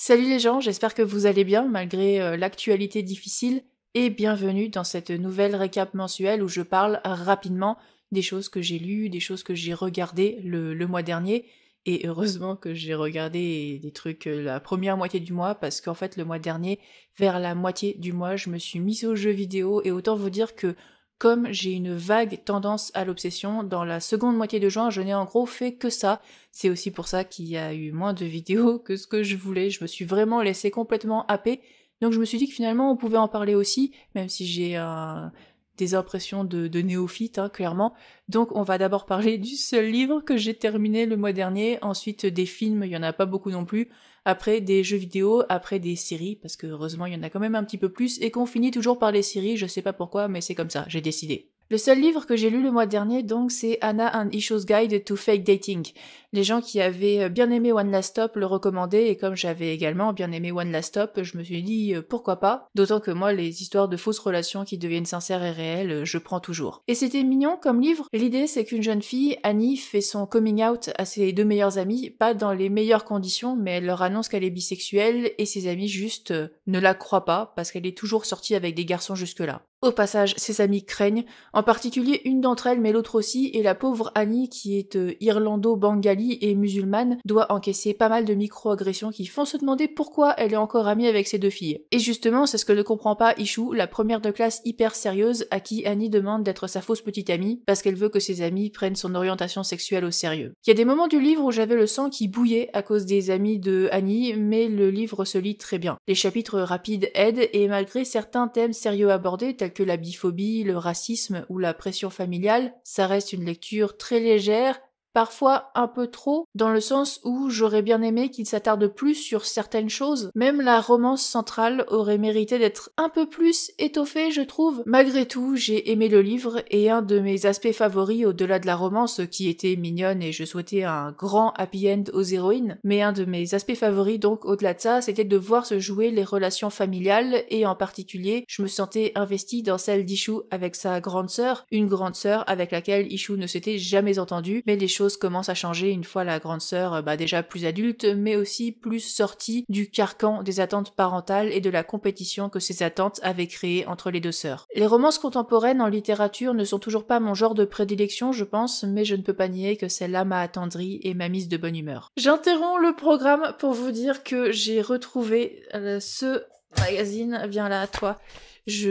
Salut les gens, j'espère que vous allez bien malgré euh, l'actualité difficile et bienvenue dans cette nouvelle récap mensuelle où je parle rapidement des choses que j'ai lues, des choses que j'ai regardées le, mois dernier. Et heureusement que j'ai regardé des trucs euh, la première moitié du mois parce qu'en fait le mois dernier, vers la moitié du mois, je me suis mise aux jeux vidéo et autant vous dire que comme j'ai une vague tendance à l'obsession, dans la seconde moitié de juin, je n'ai en gros fait que ça. C'est aussi pour ça qu'il y a eu moins de vidéos que ce que je voulais. Je me suis vraiment laissée complètement happer. Donc je me suis dit que finalement on pouvait en parler aussi, même si j'ai un, des impressions de, néophyte, hein, clairement. Donc on va d'abord parler du seul livre que j'ai terminé le mois dernier, ensuite des films, il y en a pas beaucoup non plus, après des jeux vidéo, après des séries, parce que heureusement il y en a quand même un petit peu plus, et qu'on finit toujours par les séries, je sais pas pourquoi, mais c'est comme ça, j'ai décidé. Le seul livre que j'ai lu le mois dernier, donc, c'est Anna and Issues Guide to Fake Dating. Les gens qui avaient euh, bien aimé One Last Stop le recommandaient, et comme j'avais également bien aimé One Last Stop, je me suis dit euh, pourquoi pas, d'autant que moi les histoires de fausses relations qui deviennent sincères et réelles, euh, je prends toujours. Et c'était mignon comme livre, l'idée c'est qu'une jeune fille, Annie, fait son coming out à ses deux meilleurs amis, pas dans les meilleures conditions, mais elle leur annonce qu'elle est bisexuelle, et ses amis juste ne la croient pas, parce qu'elle est toujours sortie avec des garçons jusque-là. Au passage, ses amies craignent, en particulier une d'entre elles, mais l'autre aussi, et la pauvre Annie qui est irlando bengali et musulmane, doit encaisser pas mal de micro-agressions qui font se demander pourquoi elle est encore amie avec ses deux filles. Et justement, c'est ce que ne comprend pas Ishu, la première de classe hyper sérieuse à qui Annie demande d'être sa fausse petite amie parce qu'elle veut que ses amis prennent son orientation sexuelle au sérieux. Il y a des moments du livre où j'avais le sang qui bouillait à cause des amis de Annie, mais le livre se lit très bien. Les chapitres rapides aident et malgré certains thèmes sérieux abordés tels que la biphobie, le racisme ou la pression familiale, ça reste une lecture très légère parfois un peu trop, dans le sens où j'aurais bien aimé qu'il s'attarde plus sur certaines choses. Même la romance centrale aurait mérité d'être un peu plus étoffée, je trouve. Malgré tout, j'ai aimé le livre et un de mes aspects favoris au-delà de la romance qui était mignonne et je souhaitais un grand happy end aux héroïnes, mais un de mes aspects favoris donc au-delà de ça, c'était de voir se jouer les relations familiales et en particulier, je me sentais investi dans celle d'Ishu avec sa grande sœur, une grande sœur avec laquelle Ishu ne s'était jamais entendu, mais les choses commence à changer une fois la grande sœur euh, bah, déjà plus adulte, mais aussi plus sortie du carcan des attentes parentales et de la compétition que ces attentes avaient créée entre les deux sœurs. Les romances contemporaines en littérature ne sont toujours pas mon genre de prédilection, je pense, mais je ne peux pas nier que celle-là m'a attendrie et m'a mise de bonne humeur. J'interromps le programme pour vous dire que j'ai retrouvé euh, ce magazine, viens là, toi,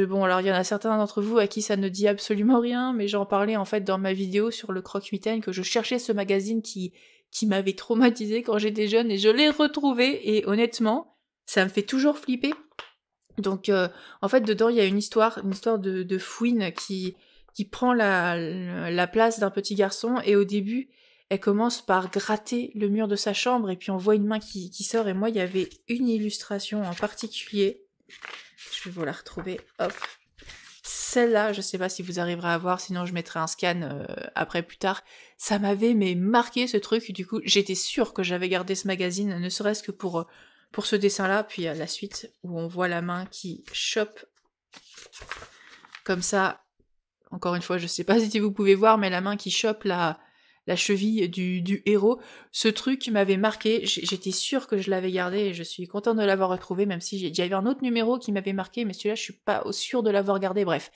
bon, alors il y en a certains d'entre vous à qui ça ne dit absolument rien, mais j'en parlais en fait dans ma vidéo sur le croque-mitaine que je cherchais ce magazine qui, qui m'avait traumatisé quand j'étais jeune et je l'ai retrouvé et honnêtement, ça me fait toujours flipper. Donc euh, en fait dedans il y a une histoire, une histoire de, de fouine qui, qui prend la, la place d'un petit garçon et au début elle commence par gratter le mur de sa chambre et puis on voit une main qui, qui sort et moi il y avait une illustration en particulier je vais vous la retrouver. Hop. Celle-là, je sais pas si vous arriverez à voir, sinon je mettrai un scan euh, après plus tard. Ça m'avait mais marqué ce truc, du coup j'étais sûre que j'avais gardé ce magazine, ne serait-ce que pour, euh, pour ce dessin-là, puis à euh, la suite où on voit la main qui chope comme ça. Encore une fois, je sais pas si vous pouvez voir, mais la main qui chope là, la cheville du, héros. Ce truc m'avait marqué, j'étais sûre que je l'avais gardé et je suis contente de l'avoir retrouvé, même si avait un autre numéro qui m'avait marqué, mais celui-là, je suis pas sûre de l'avoir gardé. Bref,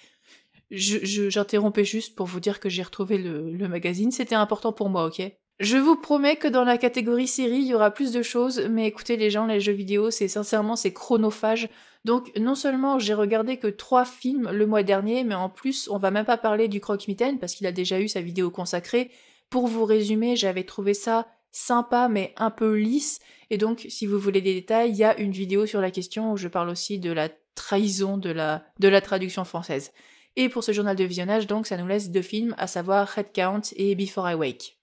j'interrompais juste pour vous dire que j'ai retrouvé le, magazine, c'était important pour moi, ok je vous promets que dans la catégorie série, il y aura plus de choses, mais écoutez les gens, les jeux vidéo, c'est sincèrement, c'est chronophage. Donc non seulement j'ai regardé que trois films le mois dernier, mais en plus on va même pas parler du Croc Mitten, parce qu'il a déjà eu sa vidéo consacrée, pour vous résumer, j'avais trouvé ça sympa mais un peu lisse. Et donc, si vous voulez des détails, il y a une vidéo sur la question où je parle aussi de la trahison de la, de la traduction française. Et pour ce journal de visionnage, donc, ça nous laisse deux films, à savoir Headcount Count et Before I Wake.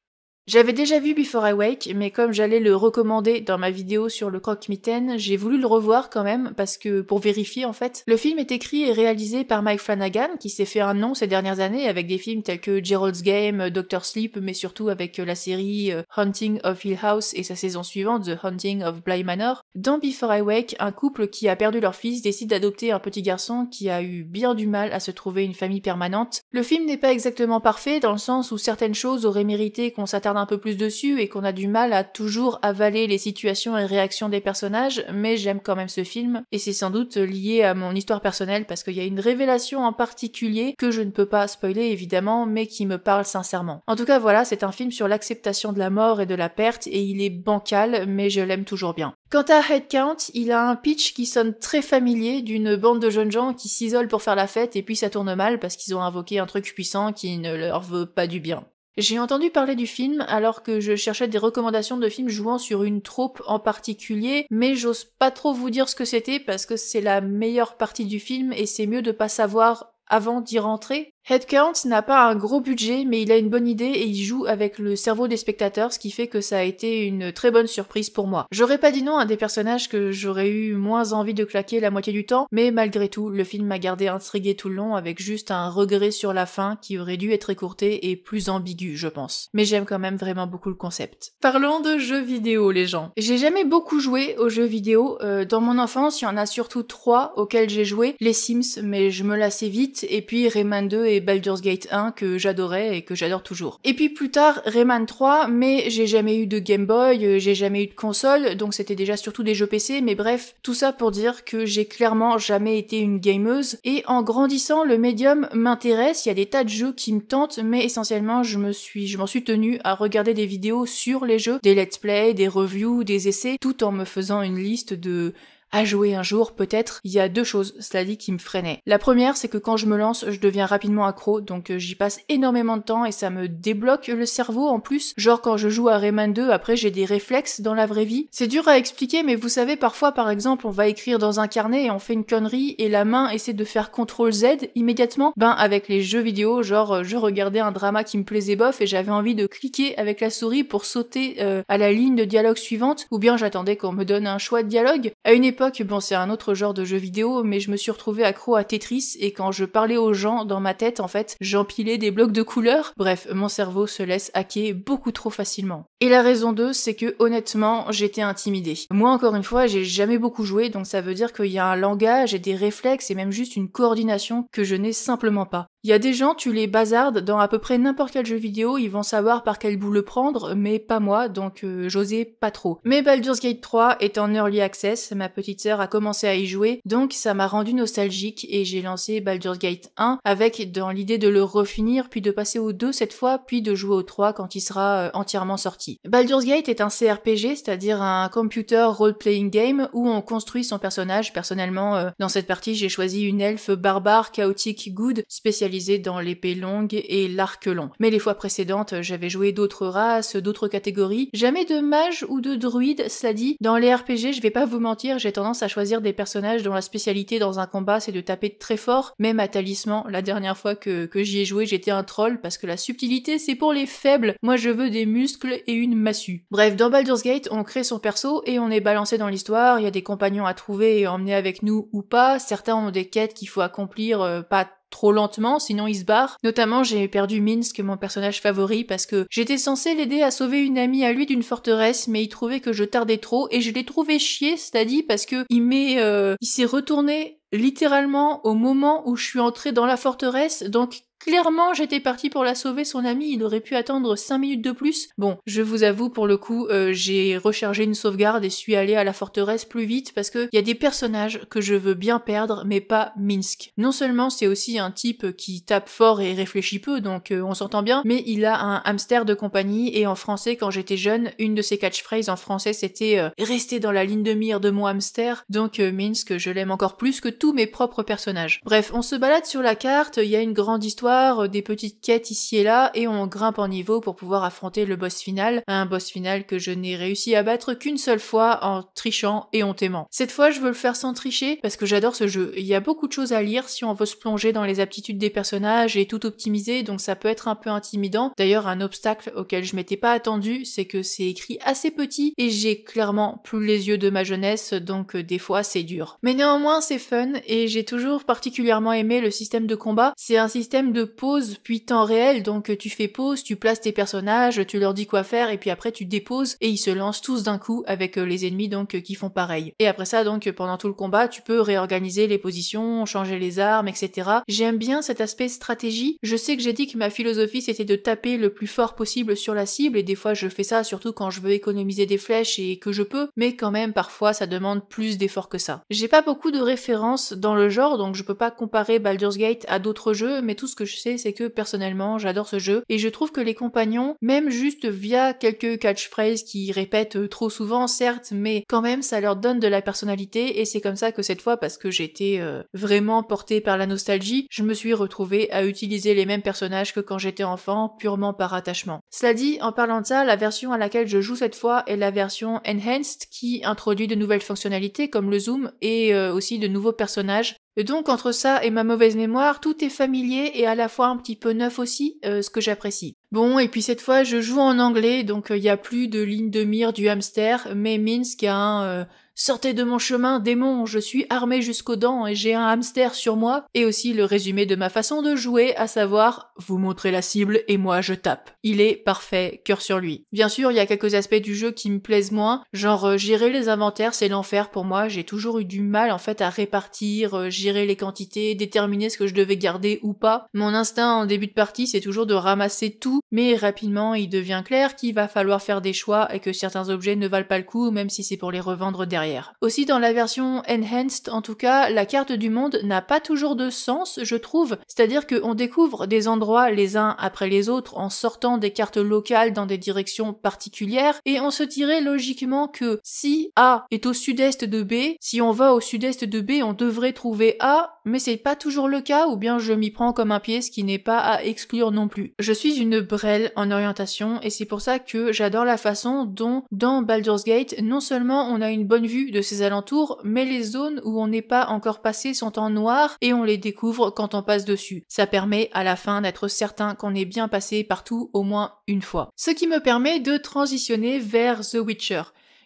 J'avais déjà vu Before I Wake, mais comme j'allais le recommander dans ma vidéo sur le croque-mitaine, j'ai voulu le revoir quand même, parce que, pour vérifier en fait, le film est écrit et réalisé par Mike Flanagan, qui s'est fait un nom ces dernières années avec des films tels que Gerald's Game, Doctor Sleep, mais surtout avec euh, la série euh, Hunting of Hill House et sa saison suivante, The Hunting of Bly Manor. Dans Before I Wake, un couple qui a perdu leur fils décide d'adopter un petit garçon qui a eu bien du mal à se trouver une famille permanente. Le film n'est pas exactement parfait, dans le sens où certaines choses auraient mérité qu'on s'attarde un peu plus dessus et qu'on a du mal à toujours avaler les situations et réactions des personnages, mais j'aime quand même ce film et c'est sans doute lié à mon histoire personnelle parce qu'il y a une révélation en particulier que je ne peux pas spoiler évidemment, mais qui me parle sincèrement. En tout cas, voilà, c'est un film sur l'acceptation de la mort et de la perte et il est bancal, mais je l'aime toujours bien. Quant à Headcount, il a un pitch qui sonne très familier d'une bande de jeunes gens qui s'isolent pour faire la fête et puis ça tourne mal parce qu'ils ont invoqué un truc puissant qui ne leur veut pas du bien. J'ai entendu parler du film alors que je cherchais des recommandations de films jouant sur une troupe en particulier, mais j'ose pas trop vous dire ce que c'était parce que c'est la meilleure partie du film et c'est mieux de pas savoir avant d'y rentrer, Headcount n'a pas un gros budget, mais il a une bonne idée et il joue avec le cerveau des spectateurs, ce qui fait que ça a été une très bonne surprise pour moi. J'aurais pas dit non à des personnages que j'aurais eu moins envie de claquer la moitié du temps, mais malgré tout, le film m'a gardé intrigué tout le long avec juste un regret sur la fin qui aurait dû être écourté et plus ambigu, je pense. Mais j'aime quand même vraiment beaucoup le concept. Parlons de jeux vidéo, les gens. J'ai jamais beaucoup joué aux jeux vidéo. Euh, dans mon enfance, il y en a surtout trois auxquels j'ai joué. Les Sims, mais je me lassais vite, et puis Rayman 2 et Baldur's Gate 1 que j'adorais et que j'adore toujours. Et puis plus tard, Rayman 3, mais j'ai jamais eu de Game Boy, euh, j'ai jamais eu de console, donc c'était déjà surtout des jeux PC, mais bref, tout ça pour dire que j'ai clairement jamais été une gameuse, et en grandissant, le médium m'intéresse, il y a des tas de jeux qui me tentent, mais essentiellement, je me suis, je m'en suis tenue à regarder des vidéos sur les jeux, des let's play, des reviews, des essais, tout en me faisant une liste de à jouer un jour, peut-être, il y a deux choses, cela dit, qui me freinaient. La première, c'est que quand je me lance, je deviens rapidement accro, donc euh, j'y passe énormément de temps et ça me débloque le cerveau en plus. Genre quand je joue à Rayman 2, après j'ai des réflexes dans la vraie vie. C'est dur à expliquer, mais vous savez, parfois, par exemple, on va écrire dans un carnet et on fait une connerie et la main essaie de faire CTRL Z immédiatement. Ben, avec les jeux vidéo, genre, euh, je regardais un drama qui me plaisait bof et j'avais envie de cliquer avec la souris pour sauter euh, à la ligne de dialogue suivante, ou bien j'attendais qu'on me donne un choix de dialogue. À une bon, c'est un autre genre de jeu vidéo, mais je me suis retrouvée accro à Tetris et quand je parlais aux gens dans ma tête, en fait, j'empilais des blocs de couleurs. Bref, mon cerveau se laisse hacker beaucoup trop facilement. Et la raison 2, c'est que honnêtement, j'étais intimidée. Moi, encore une fois, j'ai jamais beaucoup joué, donc ça veut dire qu'il y a un langage et des réflexes et même juste une coordination que je n'ai simplement pas. Il y a des gens, tu les bazardes dans à peu près n'importe quel jeu vidéo, ils vont savoir par quel bout le prendre, mais pas moi, donc euh, j'osais pas trop. Mais Baldur's Gate 3 est en early access, ma petite a commencé à y jouer, donc ça m'a rendu nostalgique et j'ai lancé Baldur's Gate 1 avec dans l'idée de le refinir, puis de passer au 2 cette fois, puis de jouer au 3 quand il sera euh, entièrement sorti. Baldur's Gate est un CRPG, c'est-à-dire un computer role-playing game où on construit son personnage. Personnellement, euh, dans cette partie, j'ai choisi une elfe barbare, chaotique, good, spécialisée dans l'épée longue et l'arc long. Mais les fois précédentes, j'avais joué d'autres races, d'autres catégories, jamais de mage ou de druide, cela dit, dans les RPG, je vais pas vous mentir, j'ai tendance à choisir des personnages dont la spécialité dans un combat c'est de taper très fort, même à Talisman, la dernière fois que, j'y ai joué j'étais un troll parce que la subtilité c'est pour les faibles, moi je veux des muscles et une massue. Bref, dans Baldur's Gate on crée son perso et on est balancé dans l'histoire, il y a des compagnons à trouver et emmener avec nous ou pas, certains ont des quêtes qu'il faut accomplir, euh, pas trop lentement, sinon il se barre. Notamment, j'ai perdu Minsk, mon personnage favori, parce que j'étais censé l'aider à sauver une amie à lui d'une forteresse, mais il trouvait que je tardais trop, et je l'ai trouvé chier, c'est-à-dire parce que il m'est, euh, il s'est retourné littéralement au moment où je suis entrée dans la forteresse, donc Clairement, j'étais parti pour la sauver, son ami, il aurait pu attendre 5 minutes de plus. Bon, je vous avoue, pour le coup, euh, j'ai rechargé une sauvegarde et suis allé à la forteresse plus vite parce qu'il y a des personnages que je veux bien perdre, mais pas Minsk. Non seulement c'est aussi un type qui tape fort et réfléchit peu, donc euh, on s'entend bien, mais il a un hamster de compagnie et en français, quand j'étais jeune, une de ses catchphrases en français c'était euh, rester dans la ligne de mire de mon hamster », donc Minsk, je l'aime encore plus que tous mes propres personnages. Bref, on se balade sur la carte, il y a une grande histoire euh, des petites quêtes ici et là, et on grimpe en niveau pour pouvoir affronter le boss final, un boss final que je n'ai réussi à battre qu'une seule fois en trichant et en Cette fois, je veux le faire sans tricher parce que j'adore ce jeu. Il y a beaucoup de choses à lire si on veut se plonger dans les aptitudes des personnages et tout optimiser, donc ça peut être un peu intimidant. D'ailleurs, un obstacle auquel je m'étais pas attendu, c'est que c'est écrit assez petit et j'ai clairement plus les yeux de ma jeunesse, donc euh, des fois c'est dur. Mais néanmoins, c'est fun et j'ai toujours particulièrement aimé le système de combat. C'est un système de de pause puis temps réel, donc euh, tu fais pause, tu places tes personnages, tu leur dis quoi faire, et puis après tu déposes, et ils se lancent tous d'un coup avec euh, les ennemis donc euh, qui font pareil. Et après ça, donc pendant tout le combat, tu peux réorganiser les positions, changer les armes, etc. J'aime bien cet aspect stratégie. Je sais que j'ai dit que ma philosophie c'était de taper le plus fort possible sur la cible, et des fois je fais ça surtout quand je veux économiser des flèches et que je peux, mais quand même parfois ça demande plus d'efforts que ça. J'ai pas beaucoup de références dans le genre, donc je peux pas comparer Baldur's Gate à d'autres jeux, mais tout ce que je sais, c'est que personnellement, j'adore ce jeu et je trouve que les compagnons, même juste via quelques catchphrases qu'ils répètent euh, trop souvent, certes, mais quand même, ça leur donne de la personnalité et c'est comme ça que cette fois, parce que j'étais euh, vraiment portée par la nostalgie, je me suis retrouvée à utiliser les mêmes personnages que quand j'étais enfant, purement par attachement. Cela dit, en parlant de ça, la version à laquelle je joue cette fois est la version Enhanced qui introduit de nouvelles fonctionnalités comme le zoom et euh, aussi de nouveaux personnages donc entre ça et ma mauvaise mémoire, tout est familier et à la fois un petit peu neuf aussi, euh, ce que j'apprécie. Bon, et puis cette fois je joue en anglais, donc euh, il n'y a plus de ligne de mire du hamster, mais Minsk a un euh, Sortez de mon chemin, démon, je suis armé jusqu'aux dents et j'ai un hamster sur moi, et aussi le résumé de ma façon de jouer, à savoir vous montrez la cible et moi je tape. Il est parfait, cœur sur lui. Bien sûr, il y a quelques aspects du jeu qui me plaisent moins, genre euh, gérer les inventaires, c'est l'enfer pour moi, j'ai toujours eu du mal en fait à répartir, euh, gérer les quantités, déterminer ce que je devais garder ou pas. Mon instinct en début de partie, c'est toujours de ramasser tout, mais rapidement il devient clair qu'il va falloir faire des choix et que certains objets ne valent pas le coup, même si c'est pour les revendre derrière. Aussi dans la version enhanced en tout cas, la carte du monde n'a pas toujours de sens je trouve, c'est-à-dire qu'on découvre des endroits les uns après les autres en sortant des cartes locales dans des directions particulières et on se dirait logiquement que si A est au sud-est de B, si on va au sud-est de B on devrait trouver A mais c'est pas toujours le cas ou bien je m'y prends comme un pied ce qui n'est pas à exclure non plus. Je suis une brêle en orientation et c'est pour ça que j'adore la façon dont dans Baldur's Gate non seulement on a une bonne vue de ses alentours, mais les zones où on n'est pas encore passé sont en noir et on les découvre quand on passe dessus. Ça permet à la fin d'être certain qu'on est bien passé partout au moins une fois. Ce qui me permet de transitionner vers The Witcher.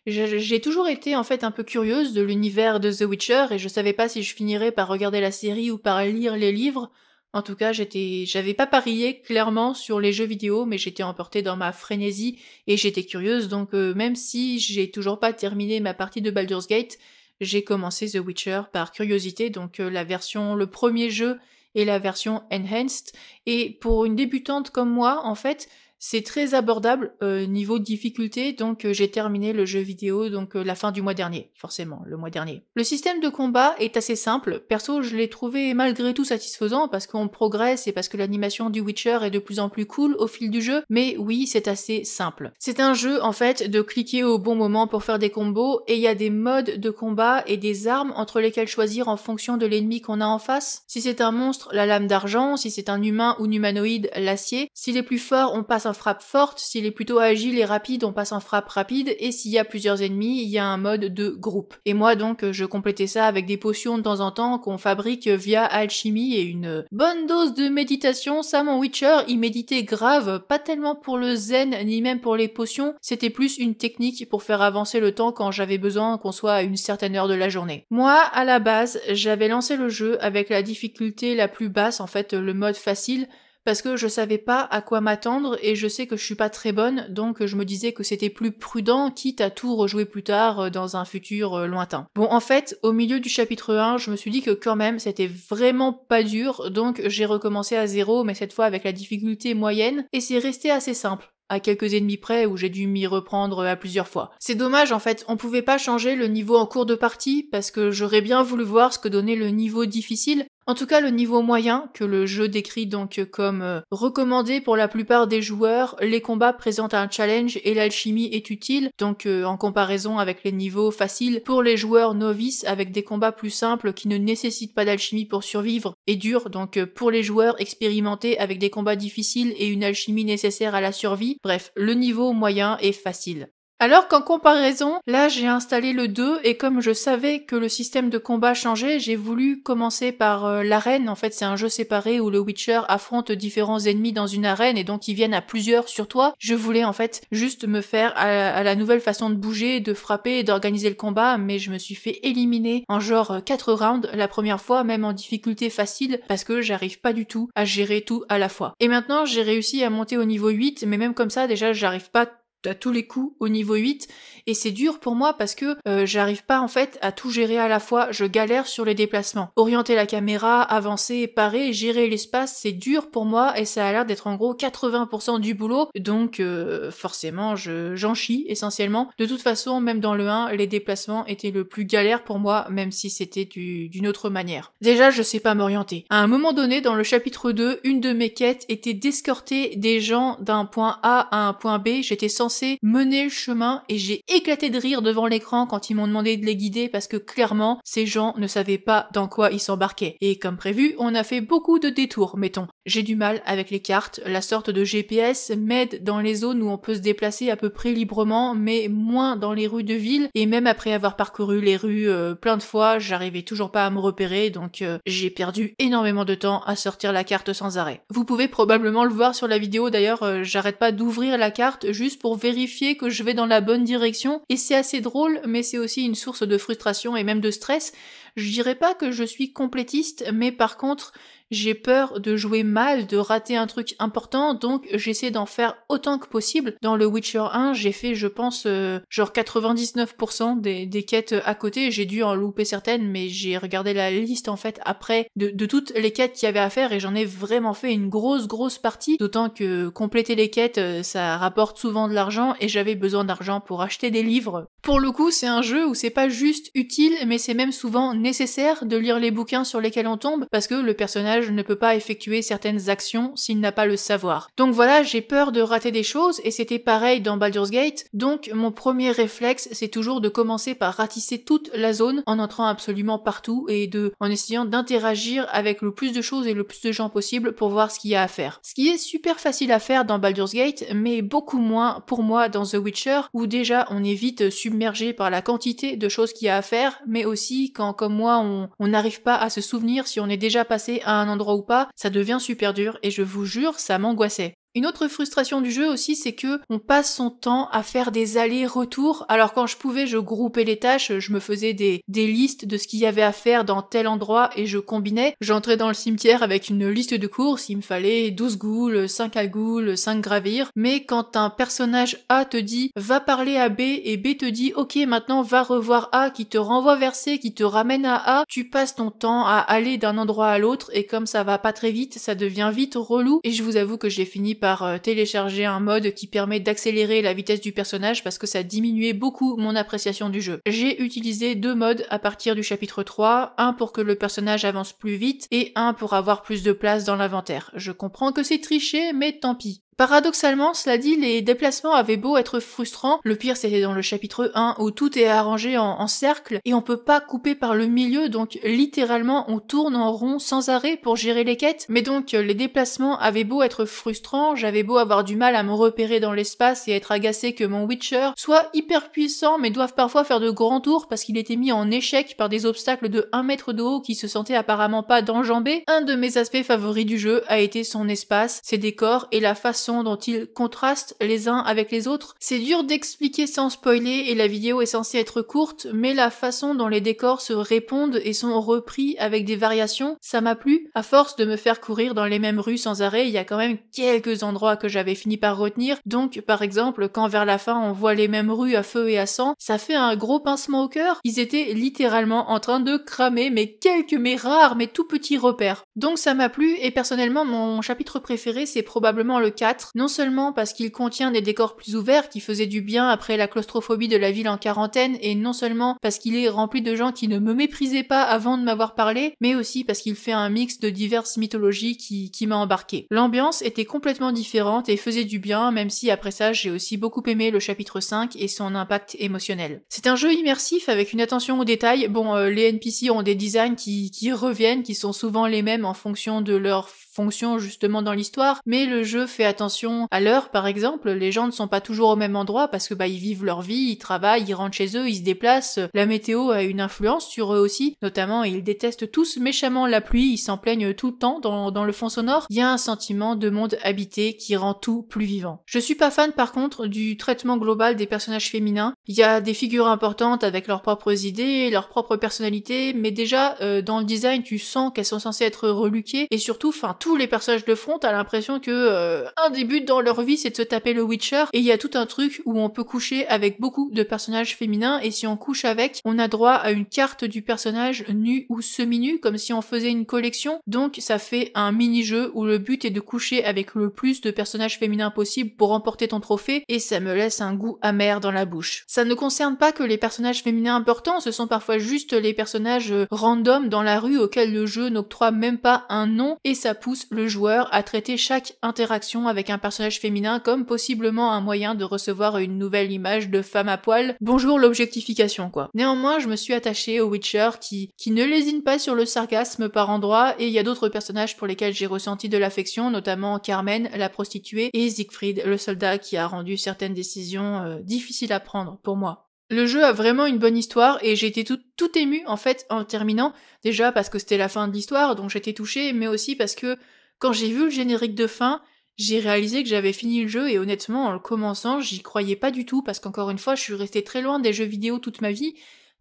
J'ai toujours été en fait un peu curieuse de l'univers de The Witcher et je savais pas si je finirais par regarder la série ou par lire les livres. En tout cas, j'étais, j'avais pas parié clairement sur les jeux vidéo, mais j'étais emportée dans ma frénésie et j'étais curieuse. Donc, euh, même si j'ai toujours pas terminé ma partie de Baldur's Gate, j'ai commencé The Witcher par curiosité. Donc, euh, la version, le premier jeu et la version enhanced. Et pour une débutante comme moi, en fait, c'est très abordable euh, niveau difficulté, donc euh, j'ai terminé le jeu vidéo donc euh, la fin du mois dernier, forcément, le mois dernier. Le système de combat est assez simple, perso je l'ai trouvé malgré tout satisfaisant parce qu'on progresse et parce que l'animation du Witcher est de plus en plus cool au fil du jeu, mais oui c'est assez simple. C'est un jeu en fait de cliquer au bon moment pour faire des combos et il y a des modes de combat et des armes entre lesquelles choisir en fonction de l'ennemi qu'on a en face. Si c'est un monstre, la lame d'argent, si c'est un humain ou humanoïde, l'acier. s'il est plus fort on passe un frappe forte, s'il est plutôt agile et rapide, on passe en frappe rapide, et s'il y a plusieurs ennemis, il y a un mode de groupe. Et moi donc, je complétais ça avec des potions de temps en temps qu'on fabrique via alchimie et une bonne dose de méditation. Ça, mon Witcher, il méditait grave, pas tellement pour le zen ni même pour les potions, c'était plus une technique pour faire avancer le temps quand j'avais besoin qu'on soit à une certaine heure de la journée. Moi, à la base, j'avais lancé le jeu avec la difficulté la plus basse, en fait le mode facile, parce que je savais pas à quoi m'attendre et je sais que je suis pas très bonne, donc je me disais que c'était plus prudent, quitte à tout rejouer plus tard euh, dans un futur euh, lointain. Bon, en fait, au milieu du chapitre 1, je me suis dit que quand même, c'était vraiment pas dur, donc j'ai recommencé à zéro, mais cette fois avec la difficulté moyenne, et c'est resté assez simple à quelques ennemis près où j'ai dû m'y reprendre euh, à plusieurs fois. C'est dommage en fait, on pouvait pas changer le niveau en cours de partie parce que j'aurais bien voulu voir ce que donnait le niveau difficile, en tout cas, le niveau moyen, que le jeu décrit donc comme euh, recommandé pour la plupart des joueurs, les combats présentent un challenge et l'alchimie est utile, donc euh, en comparaison avec les niveaux faciles pour les joueurs novices avec des combats plus simples qui ne nécessitent pas d'alchimie pour survivre et durs, donc euh, pour les joueurs expérimentés avec des combats difficiles et une alchimie nécessaire à la survie, bref, le niveau moyen est facile. Alors qu'en comparaison, là j'ai installé le 2 et comme je savais que le système de combat changeait, j'ai voulu commencer par euh, l'arène. En fait, c'est un jeu séparé où le Witcher affronte différents ennemis dans une arène et donc ils viennent à plusieurs sur toi. Je voulais en fait juste me faire à, la nouvelle façon de bouger, de frapper d'organiser le combat, mais je me suis fait éliminer en genre 4 euh, rounds la première fois, même en difficulté facile, parce que j'arrive pas du tout à gérer tout à la fois. Et maintenant, j'ai réussi à monter au niveau 8, mais même comme ça, déjà, j'arrive pas à tous les coups au niveau 8 et c'est dur pour moi parce que euh, j'arrive pas en fait à tout gérer à la fois, je galère sur les déplacements. Orienter la caméra, avancer, parer, gérer l'espace, c'est dur pour moi et ça a l'air d'être en gros 80% du boulot donc euh, forcément je, j'en chie essentiellement. De toute façon même dans le 1 les déplacements étaient le plus galère pour moi même si c'était d'une autre manière. Déjà je sais pas m'orienter. À un moment donné dans le chapitre 2 une de mes quêtes était d'escorter des gens d'un point A à un point B, j'étais sans mener le chemin et j'ai éclaté de rire devant l'écran quand ils m'ont demandé de les guider parce que clairement, ces gens ne savaient pas dans quoi ils s'embarquaient. Et comme prévu, on a fait beaucoup de détours, mettons. J'ai du mal avec les cartes, la sorte de GPS m'aide dans les zones où on peut se déplacer à peu près librement, mais moins dans les rues de ville, et même après avoir parcouru les rues euh, plein de fois, j'arrivais toujours pas à me repérer, donc euh, j'ai perdu énormément de temps à sortir la carte sans arrêt. Vous pouvez probablement le voir sur la vidéo d'ailleurs, euh, j'arrête pas d'ouvrir la carte juste pour vous vérifier que je vais dans la bonne direction et c'est assez drôle mais c'est aussi une source de frustration et même de stress. Je dirais pas que je suis complétiste mais par contre j'ai peur de jouer mal, de rater un truc important, donc j'essaie d'en faire autant que possible. Dans le Witcher 1, j'ai fait, je pense, euh, genre 99% des, quêtes à côté. J'ai dû en louper certaines, mais j'ai regardé la liste en fait après de, de toutes les quêtes qu'il y avait à faire et j'en ai vraiment fait une grosse grosse partie. D'autant que compléter les quêtes, euh, ça rapporte souvent de l'argent et j'avais besoin d'argent pour acheter des livres. Pour le coup, c'est un jeu où c'est pas juste utile, mais c'est même souvent nécessaire de lire les bouquins sur lesquels on tombe parce que le personnage ne peut pas effectuer certaines actions s'il n'a pas le savoir. Donc voilà, j'ai peur de rater des choses et c'était pareil dans Baldur's Gate, donc mon premier réflexe c'est toujours de commencer par ratisser toute la zone en entrant absolument partout et de en essayant d'interagir avec le plus de choses et le plus de gens possible pour voir ce qu'il y a à faire. Ce qui est super facile à faire dans Baldur's Gate, mais beaucoup moins pour moi dans The Witcher où déjà on est vite submergé par la quantité de choses qu'il y a à faire, mais aussi quand comme moi on n'arrive pas à se souvenir si on est déjà passé à un endroit ou pas, ça devient super dur et je vous jure, ça m'angoissait. Une autre frustration du jeu aussi, c'est que on passe son temps à faire des allers-retours. Alors quand je pouvais, je groupais les tâches, je me faisais des, listes de ce qu'il y avait à faire dans tel endroit et je combinais. J'entrais dans le cimetière avec une liste de courses, il me fallait 12 goules, 5 agoules, 5 gravir. Mais quand un personnage A te dit va parler à B et B te dit ok maintenant va revoir A qui te renvoie vers C, qui te ramène à A, tu passes ton temps à aller d'un endroit à l'autre et comme ça va pas très vite, ça devient vite relou et je vous avoue que j'ai fini par euh, télécharger un mode qui permet d'accélérer la vitesse du personnage parce que ça diminuait beaucoup mon appréciation du jeu. J'ai utilisé deux modes à partir du chapitre 3, un pour que le personnage avance plus vite et un pour avoir plus de place dans l'inventaire. Je comprends que c'est triché, mais tant pis. Paradoxalement, cela dit, les déplacements avaient beau être frustrants, le pire c'était dans le chapitre 1 où tout est arrangé en, cercle et on peut pas couper par le milieu, donc littéralement on tourne en rond sans arrêt pour gérer les quêtes, mais donc les déplacements avaient beau être frustrants, j'avais beau avoir du mal à me repérer dans l'espace et être agacé que mon Witcher soit hyper puissant mais doive parfois faire de grands tours parce qu'il était mis en échec par des obstacles de 1 mètre de haut qui se sentaient apparemment pas d'enjamber. un de mes aspects favoris du jeu a été son espace, ses décors et la façon dont ils contrastent les uns avec les autres. C'est dur d'expliquer sans spoiler et la vidéo est censée être courte, mais la façon dont les décors se répondent et sont repris avec des variations, ça m'a plu. À force de me faire courir dans les mêmes rues sans arrêt, il y a quand même quelques endroits que j'avais fini par retenir. Donc, par exemple, quand vers la fin on voit les mêmes rues à feu et à sang, ça fait un gros pincement au cœur. Ils étaient littéralement en train de cramer mes quelques mes rares mes tout petits repères. Donc ça m'a plu et personnellement mon chapitre préféré c'est probablement le 4 non seulement parce qu'il contient des décors plus ouverts qui faisaient du bien après la claustrophobie de la ville en quarantaine, et non seulement parce qu'il est rempli de gens qui ne me méprisaient pas avant de m'avoir parlé, mais aussi parce qu'il fait un mix de diverses mythologies qui, m'a embarqué. L'ambiance était complètement différente et faisait du bien, même si après ça j'ai aussi beaucoup aimé le chapitre 5 et son impact émotionnel. C'est un jeu immersif avec une attention aux détails. Bon, euh, les NPC ont des designs qui, qui reviennent, qui sont souvent les mêmes en fonction de leur fonction justement dans l'histoire, mais le jeu fait attention à l'heure par exemple, les gens ne sont pas toujours au même endroit parce que bah ils vivent leur vie, ils travaillent, ils rentrent chez eux, ils se déplacent, la météo a une influence sur eux aussi, notamment ils détestent tous méchamment la pluie, ils s'en plaignent tout le temps dans, dans le fond sonore, il y a un sentiment de monde habité qui rend tout plus vivant. Je suis pas fan par contre du traitement global des personnages féminins, il y a des figures importantes avec leurs propres idées, leurs propres personnalités, mais déjà euh, dans le design tu sens qu'elles sont censées être reluquées et surtout enfin tous les personnages de front, t'as l'impression que euh, un des buts dans leur vie, c'est de se taper le Witcher, et il y a tout un truc où on peut coucher avec beaucoup de personnages féminins, et si on couche avec, on a droit à une carte du personnage nu ou semi-nu, comme si on faisait une collection, donc ça fait un mini-jeu où le but est de coucher avec le plus de personnages féminins possible pour remporter ton trophée, et ça me laisse un goût amer dans la bouche. Ça ne concerne pas que les personnages féminins importants, ce sont parfois juste les personnages euh, random dans la rue auxquels le jeu n'octroie même pas un nom, et ça pousse le joueur a traité chaque interaction avec un personnage féminin comme possiblement un moyen de recevoir une nouvelle image de femme à poil. Bonjour l'objectification quoi. Néanmoins, je me suis attachée au Witcher qui, ne lésine pas sur le sarcasme par endroits et il y a d'autres personnages pour lesquels j'ai ressenti de l'affection, notamment Carmen, la prostituée, et Siegfried, le soldat qui a rendu certaines décisions euh, difficiles à prendre pour moi. Le jeu a vraiment une bonne histoire et j'ai été tout, tout en fait en terminant. Déjà parce que c'était la fin de l'histoire, donc j'étais touchée, mais aussi parce que quand j'ai vu le générique de fin, j'ai réalisé que j'avais fini le jeu et honnêtement en le commençant, j'y croyais pas du tout parce qu'encore une fois, je suis restée très loin des jeux vidéo toute ma vie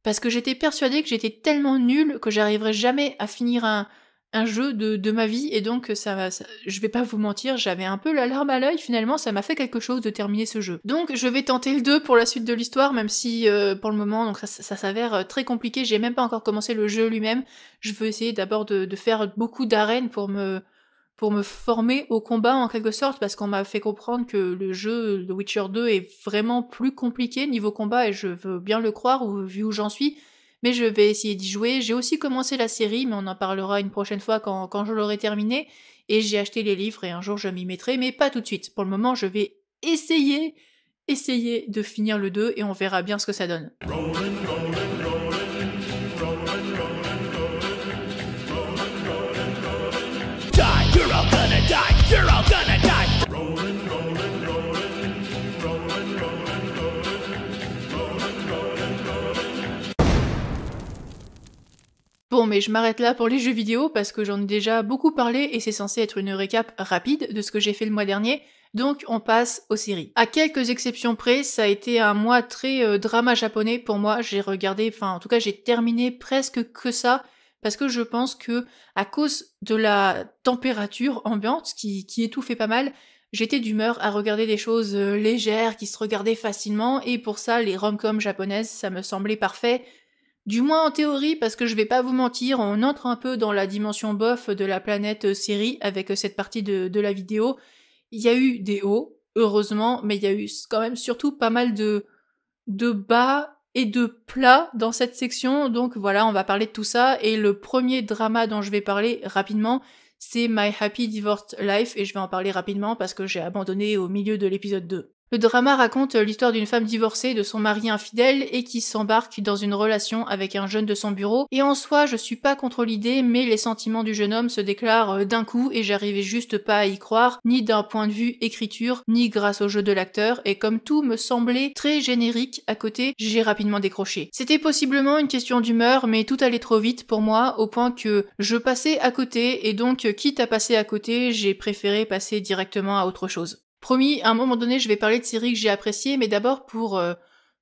parce que j'étais persuadée que j'étais tellement nulle que j'arriverais jamais à finir un, un jeu de, de, ma vie et donc euh, ça va je vais pas vous mentir j'avais un peu la larme à l'œil finalement ça m'a fait quelque chose de terminer ce jeu donc je vais tenter le 2 pour la suite de l'histoire même si euh, pour le moment donc ça, s'avère euh, très compliqué j'ai même pas encore commencé le jeu lui-même je veux essayer d'abord de, faire beaucoup d'arènes pour me pour me former au combat en quelque sorte parce qu'on m'a fait comprendre que le jeu The Witcher 2 est vraiment plus compliqué niveau combat et je veux bien le croire vu où j'en suis mais je vais essayer d'y jouer. J'ai aussi commencé la série, mais on en parlera une prochaine fois quand, je l'aurai terminée. Et j'ai acheté les livres et un jour je m'y mettrai, mais pas tout de suite. Pour le moment, je vais essayer, essayer de finir le 2 et on verra bien ce que ça donne. Bon, mais je m'arrête là pour les jeux vidéo parce que j'en ai déjà beaucoup parlé et c'est censé être une récap rapide de ce que j'ai fait le mois dernier, donc on passe aux séries. À quelques exceptions près, ça a été un mois très euh, drama japonais pour moi. J'ai regardé, enfin en tout cas j'ai terminé presque que ça parce que je pense que à cause de la température ambiante qui, qui étouffait pas mal, j'étais d'humeur à regarder des choses euh, légères qui se regardaient facilement et pour ça les rom japonaises ça me semblait parfait. Du moins en théorie, parce que je vais pas vous mentir, on entre un peu dans la dimension bof de la planète euh, série avec euh, cette partie de, la vidéo. Il y a eu des hauts, heureusement, mais il y a eu quand même surtout pas mal de, de bas et de plats dans cette section. Donc voilà, on va parler de tout ça. Et le premier drama dont je vais parler rapidement, c'est My Happy Divorced Life. Et je vais en parler rapidement parce que j'ai abandonné au milieu de l'épisode 2. Le drama raconte l'histoire d'une femme divorcée de son mari infidèle et qui s'embarque dans une relation avec un jeune de son bureau. Et en soi, je suis pas contre l'idée, mais les sentiments du jeune homme se déclarent euh, d'un coup et j'arrivais juste pas à y croire, ni d'un point de vue écriture, ni grâce au jeu de l'acteur. Et comme tout me semblait très générique à côté, j'ai rapidement décroché. C'était possiblement une question d'humeur, mais tout allait trop vite pour moi, au point que je passais à côté et donc, quitte à passer à côté, j'ai préféré passer directement à autre chose. Promis, à un moment donné, je vais parler de séries que j'ai appréciées, mais d'abord pour euh,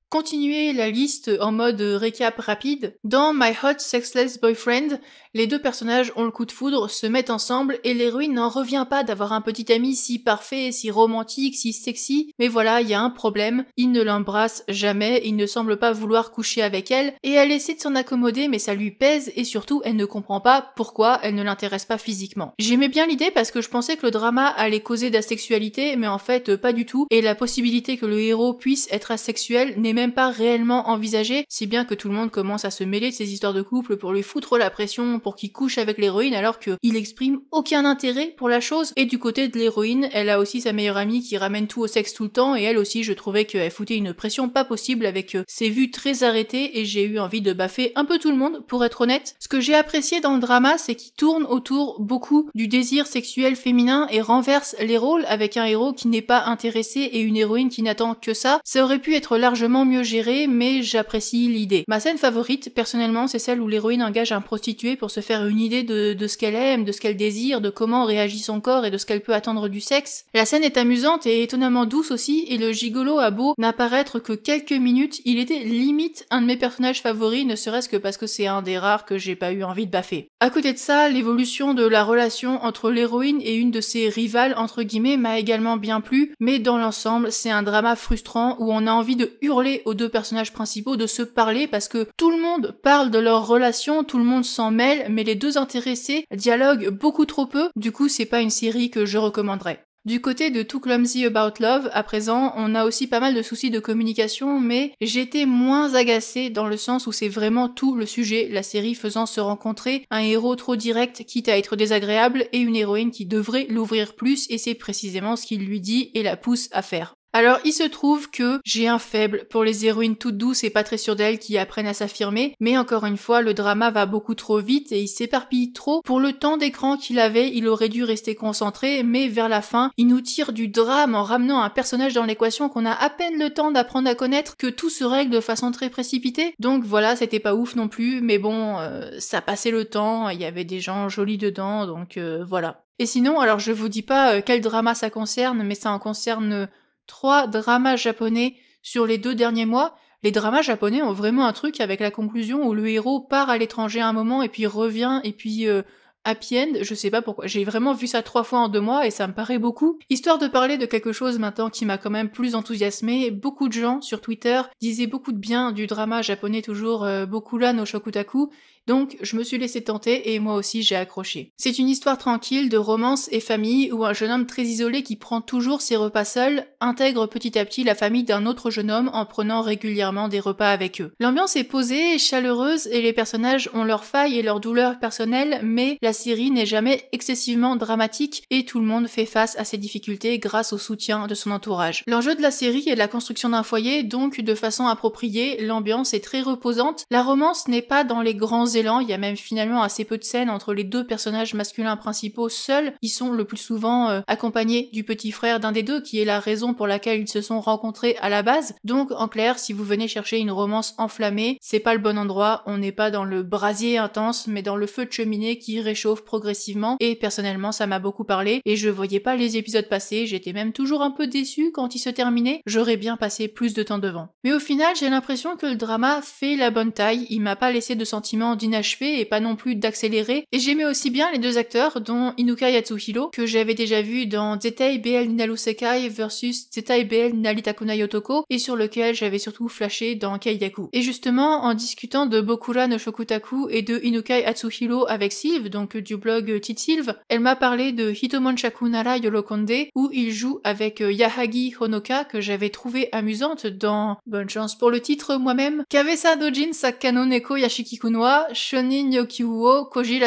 continuer la liste en mode euh, récap rapide. Dans My Hot Sexless Boyfriend, les deux personnages ont le coup de foudre, se mettent ensemble, et l'héroïne n'en revient pas d'avoir un petit ami si parfait, si romantique, si sexy, mais voilà, il y a un problème, il ne l'embrasse jamais, il ne semble pas vouloir coucher avec elle, et elle essaie de s'en accommoder, mais ça lui pèse, et surtout, elle ne comprend pas pourquoi elle ne l'intéresse pas physiquement. J'aimais bien l'idée parce que je pensais que le drama allait causer d'asexualité, mais en fait, pas du tout, et la possibilité que le héros puisse être asexuel n'est même pas réellement envisagée, si bien que tout le monde commence à se mêler de ces histoires de couple pour lui foutre la pression, pour qu'il couche avec l'héroïne alors qu'il exprime aucun intérêt pour la chose. Et du côté de l'héroïne, elle a aussi sa meilleure amie qui ramène tout au sexe tout le temps et elle aussi je trouvais qu'elle foutait une pression pas possible avec euh, ses vues très arrêtées et j'ai eu envie de baffer un peu tout le monde pour être honnête. Ce que j'ai apprécié dans le drama c'est qu'il tourne autour beaucoup du désir sexuel féminin et renverse les rôles avec un héros qui n'est pas intéressé et une héroïne qui n'attend que ça. Ça aurait pu être largement mieux géré mais j'apprécie l'idée. Ma scène favorite personnellement c'est celle où l'héroïne engage un prostitué pour se faire une idée de, ce qu'elle aime, de ce qu'elle désire, de comment réagit son corps et de ce qu'elle peut attendre du sexe. La scène est amusante et étonnamment douce aussi, et le gigolo a beau n'apparaître que quelques minutes, il était limite un de mes personnages favoris, ne serait-ce que parce que c'est un des rares que j'ai pas eu envie de baffer. À côté de ça, l'évolution de la relation entre l'héroïne et une de ses rivales, entre guillemets, m'a également bien plu, mais dans l'ensemble, c'est un drama frustrant où on a envie de hurler aux deux personnages principaux de se parler parce que tout le monde parle de leur relation, tout le monde s'en mêle, mais les deux intéressés dialoguent beaucoup trop peu, du coup c'est pas une série que je recommanderais. Du côté de Too Clumsy About Love, à présent, on a aussi pas mal de soucis de communication, mais j'étais moins agacée dans le sens où c'est vraiment tout le sujet, la série faisant se rencontrer un héros trop direct, quitte à être désagréable, et une héroïne qui devrait l'ouvrir plus, et c'est précisément ce qu'il lui dit et la pousse à faire. Alors, il se trouve que j'ai un faible pour les héroïnes toutes douces et pas très sûres d'elles qui apprennent à s'affirmer, mais encore une fois, le drama va beaucoup trop vite et il s'éparpille trop. Pour le temps d'écran qu'il avait, il aurait dû rester concentré, mais vers la fin, il nous tire du drame en ramenant un personnage dans l'équation qu'on a à peine le temps d'apprendre à connaître, que tout se règle de façon très précipitée. Donc voilà, c'était pas ouf non plus, mais bon, euh, ça passait le temps, il y avait des gens jolis dedans, donc euh, voilà. Et sinon, alors je vous dis pas euh, quel drama ça concerne, mais ça en concerne trois dramas japonais sur les deux derniers mois. Les dramas japonais ont vraiment un truc avec la conclusion où le héros part à l'étranger un moment et puis revient et puis euh, happy end. Je sais pas pourquoi. J'ai vraiment vu ça trois fois en deux mois et ça me paraît beaucoup. Histoire de parler de quelque chose maintenant qui m'a quand même plus enthousiasmé. Beaucoup de gens sur Twitter disaient beaucoup de bien du drama japonais toujours euh, Bokula no Shokutaku donc, je me suis laissé tenter et moi aussi j'ai accroché. C'est une histoire tranquille de romance et famille où un jeune homme très isolé qui prend toujours ses repas seul intègre petit à petit la famille d'un autre jeune homme en prenant régulièrement des repas avec eux. L'ambiance est posée, et chaleureuse et les personnages ont leurs failles et leurs douleurs personnelles, mais la série n'est jamais excessivement dramatique et tout le monde fait face à ses difficultés grâce au soutien de son entourage. L'enjeu de la série est la construction d'un foyer, donc de façon appropriée, l'ambiance est très reposante, la romance n'est pas dans les grands il y a même finalement assez peu de scènes entre les deux personnages masculins principaux seuls. qui sont le plus souvent euh, accompagnés du petit frère d'un des deux, qui est la raison pour laquelle ils se sont rencontrés à la base. Donc, en clair, si vous venez chercher une romance enflammée, c'est pas le bon endroit. On n'est pas dans le brasier intense, mais dans le feu de cheminée qui réchauffe progressivement. Et personnellement, ça m'a beaucoup parlé. Et je voyais pas les épisodes passés. J'étais même toujours un peu déçu quand ils se terminaient. J'aurais bien passé plus de temps devant. Mais au final, j'ai l'impression que le drama fait la bonne taille. Il m'a pas laissé de sentiment d'inachevé et pas non plus d'accéléré. Et j'aimais aussi bien les deux acteurs, dont Inukai Yatsuhiro, que j'avais déjà vu dans Zetai BL Ninalusekai Sekai versus Zetai BL Nalitakuna Yotoko, et sur lequel j'avais surtout flashé dans Kaiyaku. Et justement, en discutant de Bokura no Shokutaku et de Inukai Atsuhiro avec Sylve, donc du blog Titsylve, elle m'a parlé de Hitomon Shakunara Yolokonde, où il joue avec Yahagi Honoka, que j'avais trouvé amusante dans Bonne chance pour le titre moi-même, Kavesa Dojin Sakano Neko Yashikikunoa, Shonin Yokyuo Koji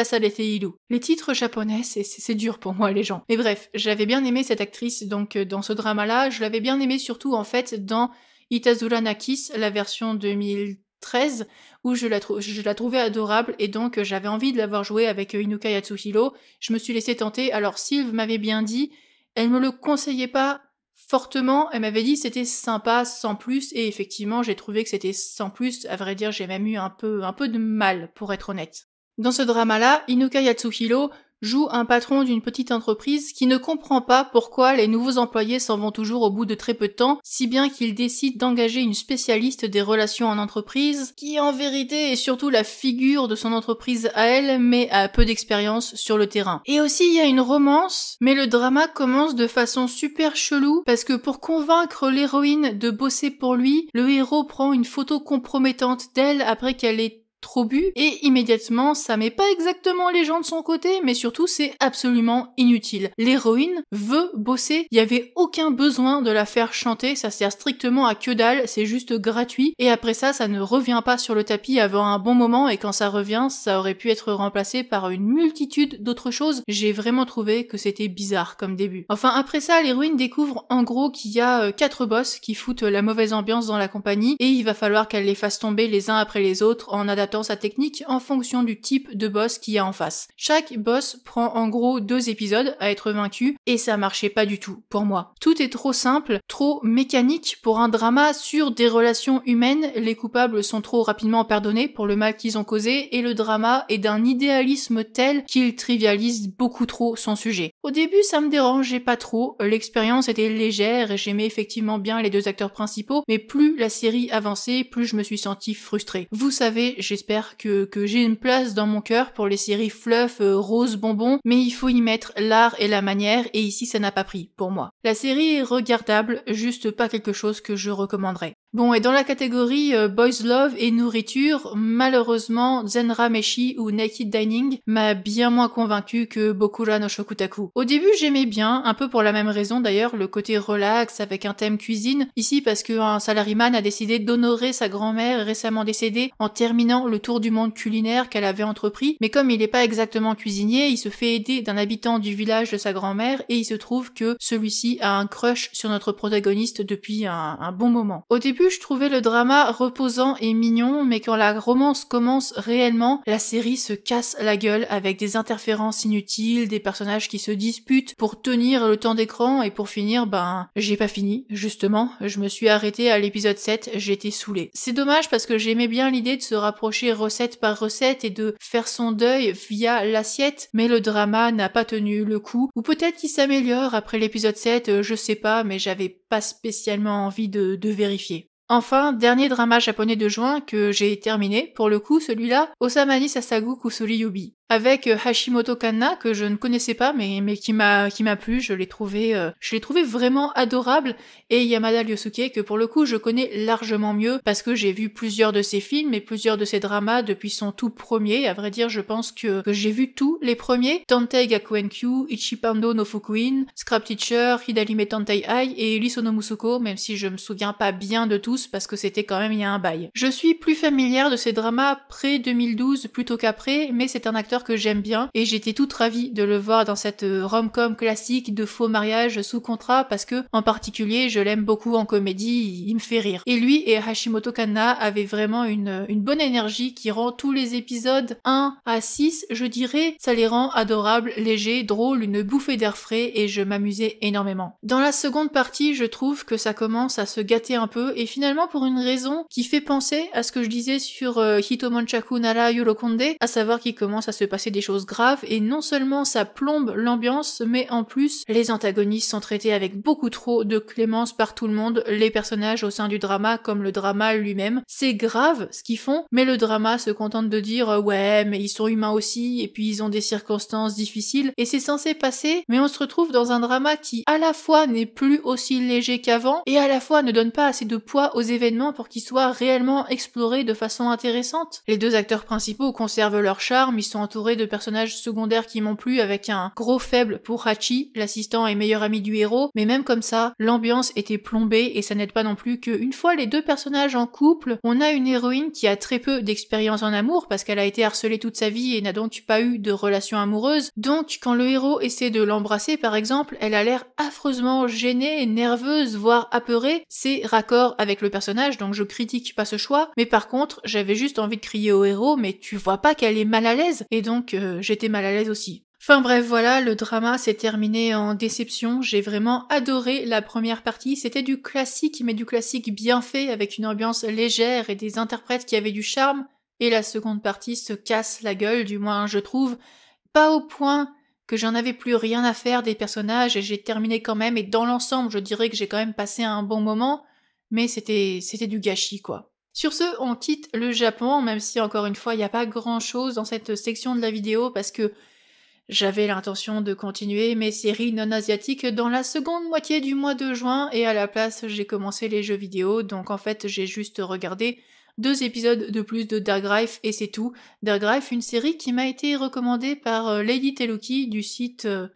Les titres japonais, c'est dur pour moi, les gens. Mais bref, j'avais bien aimé cette actrice, donc euh, dans ce drama-là, je l'avais bien aimé surtout en fait dans Itazura Nakis, la version 2013, où je la, je la trouvais adorable et donc euh, j'avais envie de l'avoir jouée avec euh, Inuka Yatsuhiro. Je me suis laissée tenter, alors Sylve m'avait bien dit, elle me le conseillait pas fortement. Elle m'avait dit c'était sympa sans plus et effectivement j'ai trouvé que c'était sans plus. À vrai dire j'ai même eu un peu un peu de mal pour être honnête. Dans ce drama là, Inuka Yatsuhiro joue un patron d'une petite entreprise qui ne comprend pas pourquoi les nouveaux employés s'en vont toujours au bout de très peu de temps, si bien qu'il décide d'engager une spécialiste des relations en entreprise, qui en vérité est surtout la figure de son entreprise à elle, mais a peu d'expérience sur le terrain. Et aussi il y a une romance, mais le drama commence de façon super chelou, parce que pour convaincre l'héroïne de bosser pour lui, le héros prend une photo compromettante d'elle après qu'elle est trop bu, et immédiatement, ça met pas exactement les gens de son côté, mais surtout, c'est absolument inutile. L'héroïne veut bosser, il y avait aucun besoin de la faire chanter, ça sert strictement à que dalle, c'est juste gratuit, et après ça, ça ne revient pas sur le tapis avant un bon moment, et quand ça revient, ça aurait pu être remplacé par une multitude d'autres choses. J'ai vraiment trouvé que c'était bizarre comme début. Enfin, après ça, l'héroïne découvre en gros qu'il y a euh, quatre boss qui foutent la mauvaise ambiance dans la compagnie, et il va falloir qu'elle les fasse tomber les uns après les autres en adaptant sa technique en fonction du type de boss qu'il y a en face. Chaque boss prend en gros deux épisodes à être vaincu et ça marchait pas du tout pour moi. Tout est trop simple, trop mécanique pour un drama sur des relations humaines, les coupables sont trop rapidement pardonnés pour le mal qu'ils ont causé et le drama est d'un idéalisme tel qu'il trivialise beaucoup trop son sujet. Au début ça me dérangeait pas trop, l'expérience était légère et j'aimais effectivement bien les deux acteurs principaux, mais plus la série avançait, plus je me suis senti frustrée. Vous savez, j'ai j'espère que, j'ai une place dans mon cœur pour les séries fluff, euh, rose, bonbon, mais il faut y mettre l'art et la manière, et ici ça n'a pas pris, pour moi. La série est regardable, juste pas quelque chose que je recommanderais. Bon, et dans la catégorie euh, Boys Love et nourriture, malheureusement, Zenra Meshi ou Naked Dining m'a bien moins convaincu que Bokura no Shokutaku. Au début, j'aimais bien, un peu pour la même raison d'ailleurs, le côté relax avec un thème cuisine, ici parce qu'un salaryman a décidé d'honorer sa grand-mère récemment décédée en terminant le tour du monde culinaire qu'elle avait entrepris, mais comme il n'est pas exactement cuisinier, il se fait aider d'un habitant du village de sa grand-mère et il se trouve que celui-ci a un crush sur notre protagoniste depuis un, un bon moment. Au début, je trouvais le drama reposant et mignon, mais quand la romance commence réellement, la série se casse la gueule avec des interférences inutiles, des personnages qui se disputent pour tenir le temps d'écran et pour finir, ben, j'ai pas fini, justement. Je me suis arrêtée à l'épisode 7, j'étais saoulée. C'est dommage parce que j'aimais bien l'idée de se rapprocher recette par recette et de faire son deuil via l'assiette, mais le drama n'a pas tenu le coup. Ou peut-être qu'il s'améliore après l'épisode 7, je sais pas, mais j'avais pas spécialement envie de vérifier. Enfin, dernier drama japonais de juin que j'ai terminé, pour le coup celui-là, Osamani Sasagu Kusuri avec euh, Hashimoto Kanna que je ne connaissais pas mais mais qui m'a qui m'a plu, je l'ai trouvé euh, je l'ai trouvé vraiment adorable et Yamada Ryosuke que pour le coup je connais largement mieux parce que j'ai vu plusieurs de ses films et plusieurs de ses dramas depuis son tout premier, à vrai dire je pense que, que j'ai vu tous les premiers Tantei Gakuenkyu, Ichipando no Fukuin, Scrap Teacher, Hidalime Tantei Ai et Elisono Musuko même si je me souviens pas bien de tous parce que c'était quand même il y a un bail. Je suis plus familière de ses dramas près 2012 plutôt qu'après mais c'est un acteur que j'aime bien et j'étais toute ravie de le voir dans cette euh, rom-com classique de faux mariage sous contrat parce que en particulier je l'aime beaucoup en comédie, il me fait rire. Et lui et Hashimoto Kanna avaient vraiment une, une bonne énergie qui rend tous les épisodes 1 à 6, je dirais, ça les rend adorables, légers, drôles, une bouffée d'air frais et je m'amusais énormément. Dans la seconde partie, je trouve que ça commence à se gâter un peu et finalement pour une raison qui fait penser à ce que je disais sur euh, Hitomonchaku Nara Yorokonde, à savoir qu'il commence à se de passer des choses graves et non seulement ça plombe l'ambiance, mais en plus, les antagonistes sont traités avec beaucoup trop de clémence par tout le monde, les personnages au sein du drama comme le drama lui-même. C'est grave ce qu'ils font, mais le drama se contente de dire euh, ouais, mais ils sont humains aussi, et puis ils ont des circonstances difficiles, et c'est censé passer, mais on se retrouve dans un drama qui à la fois n'est plus aussi léger qu'avant, et à la fois ne donne pas assez de poids aux événements pour qu'ils soient réellement explorés de façon intéressante. Les deux acteurs principaux conservent leur charme, ils sont de personnages secondaires qui m'ont plu avec un gros faible pour Hachi, l'assistant et meilleur ami du héros, mais même comme ça, l'ambiance était plombée et ça n'aide pas non plus que une fois les deux personnages en couple, on a une héroïne qui a très peu d'expérience en amour parce qu'elle a été harcelée toute sa vie et n'a donc pas eu de relation amoureuse. Donc quand le héros essaie de l'embrasser par exemple, elle a l'air affreusement gênée, nerveuse, voire apeurée. C'est raccord avec le personnage donc je critique pas ce choix, mais par contre, j'avais juste envie de crier au héros mais tu vois pas qu'elle est mal à l'aise et donc euh, j'étais mal à l'aise aussi. Enfin bref, voilà, le drama s'est terminé en déception. J'ai vraiment adoré la première partie. C'était du classique, mais du classique bien fait, avec une ambiance légère et des interprètes qui avaient du charme. Et la seconde partie se casse la gueule, du moins je trouve. Pas au point que j'en avais plus rien à faire des personnages et j'ai terminé quand même. Et dans l'ensemble, je dirais que j'ai quand même passé un bon moment, mais c'était, c'était du gâchis, quoi. Sur ce, on quitte le Japon, même si encore une fois, il n'y a pas grand-chose dans cette section de la vidéo parce que j'avais l'intention de continuer mes séries non asiatiques dans la seconde moitié du mois de juin et à la place, j'ai commencé les jeux vidéo, donc en fait, j'ai juste regardé deux épisodes de plus de Dark et c'est tout. Dark une série qui m'a été recommandée par euh, Lady Teluki du site euh,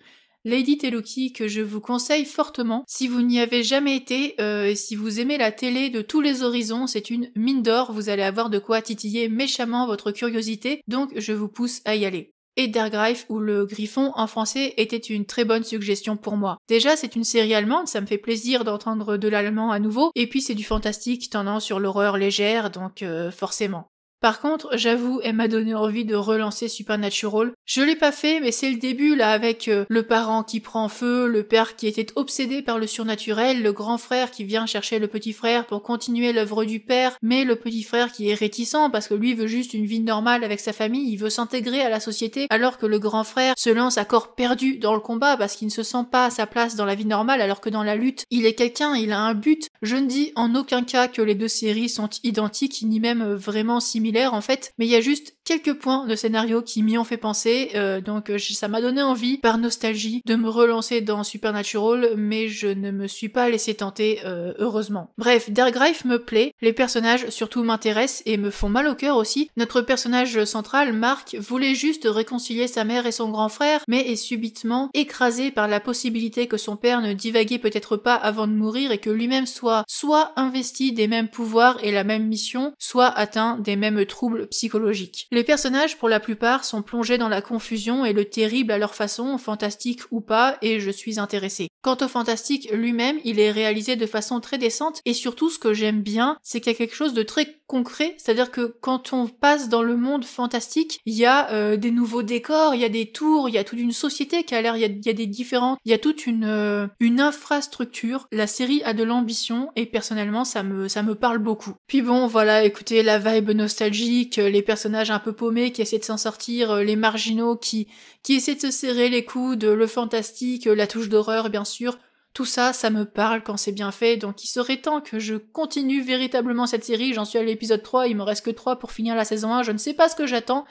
Lady Teloki que je vous conseille fortement. Si vous n'y avez jamais été et euh, si vous aimez la télé de tous les horizons, c'est une mine d'or, vous allez avoir de quoi titiller méchamment votre curiosité, donc je vous pousse à y aller et Der ou Le Griffon en français était une très bonne suggestion pour moi. Déjà, c'est une série allemande, ça me fait plaisir d'entendre de l'allemand à nouveau, et puis c'est du fantastique tendant sur l'horreur légère, donc euh, forcément. Par contre, j'avoue, elle m'a donné envie de relancer Supernatural. Je l'ai pas fait, mais c'est le début là avec euh, le parent qui prend feu, le père qui était obsédé par le surnaturel, le grand frère qui vient chercher le petit frère pour continuer l'œuvre du père, mais le petit frère qui est réticent parce que lui veut juste une vie normale avec sa famille, il veut s'intégrer à la société alors que le grand frère se lance à corps perdu dans le combat parce qu'il ne se sent pas à sa place dans la vie normale alors que dans la lutte, il est quelqu'un, il a un but. Je ne dis en aucun cas que les deux séries sont identiques ni même vraiment similaires en fait, mais il y a juste quelques points de scénario qui m'y ont fait penser, euh, donc euh, ça m'a donné envie, par nostalgie, de me relancer dans Supernatural, mais je ne me suis pas laissé tenter, euh, heureusement. Bref, Darkgrife me plaît, les personnages surtout m'intéressent et me font mal au cœur aussi. Notre personnage central, Mark, voulait juste réconcilier sa mère et son grand frère, mais est subitement écrasé par la possibilité que son père ne divaguait peut-être pas avant de mourir et que lui-même soit soit investi des mêmes pouvoirs et la même mission, soit atteint des mêmes troubles psychologiques. Les personnages, pour la plupart, sont plongés dans la confusion et le terrible à leur façon, fantastique ou pas, et je suis intéressé. Quant au fantastique lui-même, il est réalisé de façon très décente, et surtout ce que j'aime bien, c'est qu'il y a quelque chose de très concret, c'est-à-dire que quand on passe dans le monde fantastique, il y a euh, des nouveaux décors, il y a des tours, il y a toute une société qui a l'air, il y, a, des différentes, il y a toute une, euh, une infrastructure. La série a de l'ambition et personnellement ça me, ça me parle beaucoup. Puis bon voilà, écoutez, la vibe nostalgique, les personnages un peu paumés qui essaient de s'en sortir, euh, les marginaux qui, qui essaient de se serrer les coudes, le fantastique, la touche d'horreur bien sûr, tout ça, ça me parle quand c'est bien fait, donc il serait temps que je continue véritablement cette série, j'en suis à l'épisode 3, il me reste que 3 pour finir la saison 1, je ne sais pas ce que j'attends,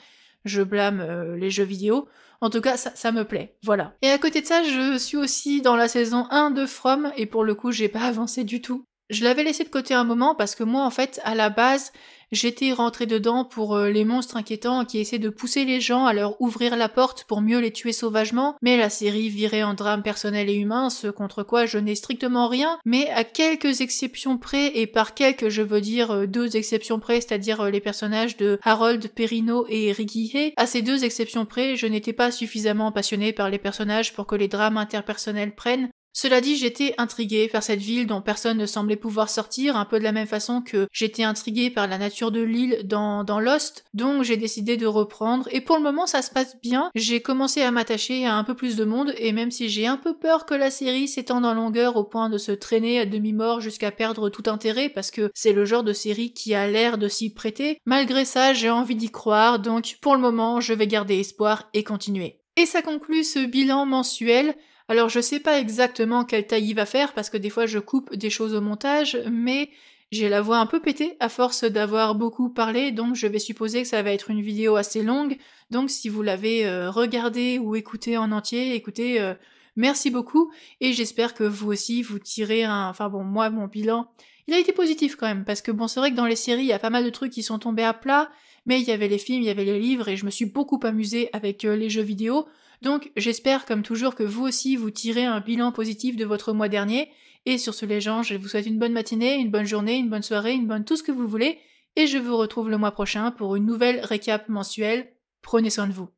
je blâme euh, les jeux vidéo, en tout cas ça, ça, me plaît, voilà. Et à côté de ça, je suis aussi dans la saison 1 de From, et pour le coup j'ai pas avancé du tout. Je l'avais laissé de côté un moment parce que moi en fait, à la base, J'étais rentré dedans pour euh, les monstres inquiétants qui essaient de pousser les gens à leur ouvrir la porte pour mieux les tuer sauvagement, mais la série virait en drame personnel et humain, ce contre quoi je n'ai strictement rien, mais à quelques exceptions près, et par quelques je veux dire euh, deux exceptions près, c'est-à-dire euh, les personnages de Harold Perrino et Rigihei, à ces deux exceptions près, je n'étais pas suffisamment passionné par les personnages pour que les drames interpersonnels prennent, cela dit, j'étais intriguée par cette ville dont personne ne semblait pouvoir sortir, un peu de la même façon que j'étais intriguée par la nature de l'île dans, dans Lost, donc j'ai décidé de reprendre, et pour le moment ça se passe bien, j'ai commencé à m'attacher à un peu plus de monde, et même si j'ai un peu peur que la série s'étende en longueur au point de se traîner à demi-mort jusqu'à perdre tout intérêt, parce que c'est le genre de série qui a l'air de s'y prêter, malgré ça j'ai envie d'y croire, donc pour le moment je vais garder espoir et continuer. Et ça conclut ce bilan mensuel. Alors je sais pas exactement quelle taille il va faire parce que des fois je coupe des choses au montage, mais j'ai la voix un peu pétée à force d'avoir beaucoup parlé, donc je vais supposer que ça va être une vidéo assez longue. Donc si vous l'avez euh, regardé regardée ou écoutée en entier, écoutez, euh, merci beaucoup et j'espère que vous aussi vous tirez un. Enfin bon, moi mon bilan, il a été positif quand même parce que bon, c'est vrai que dans les séries il y a pas mal de trucs qui sont tombés à plat, mais il y avait les films, il y avait les livres et je me suis beaucoup amusée avec euh, les jeux vidéo. Donc j'espère comme toujours que vous aussi vous tirez un bilan positif de votre mois dernier. Et sur ce les gens, je vous souhaite une bonne matinée, une bonne journée, une bonne soirée, une bonne tout ce que vous voulez. Et je vous retrouve le mois prochain pour une nouvelle récap mensuelle. Prenez soin de vous.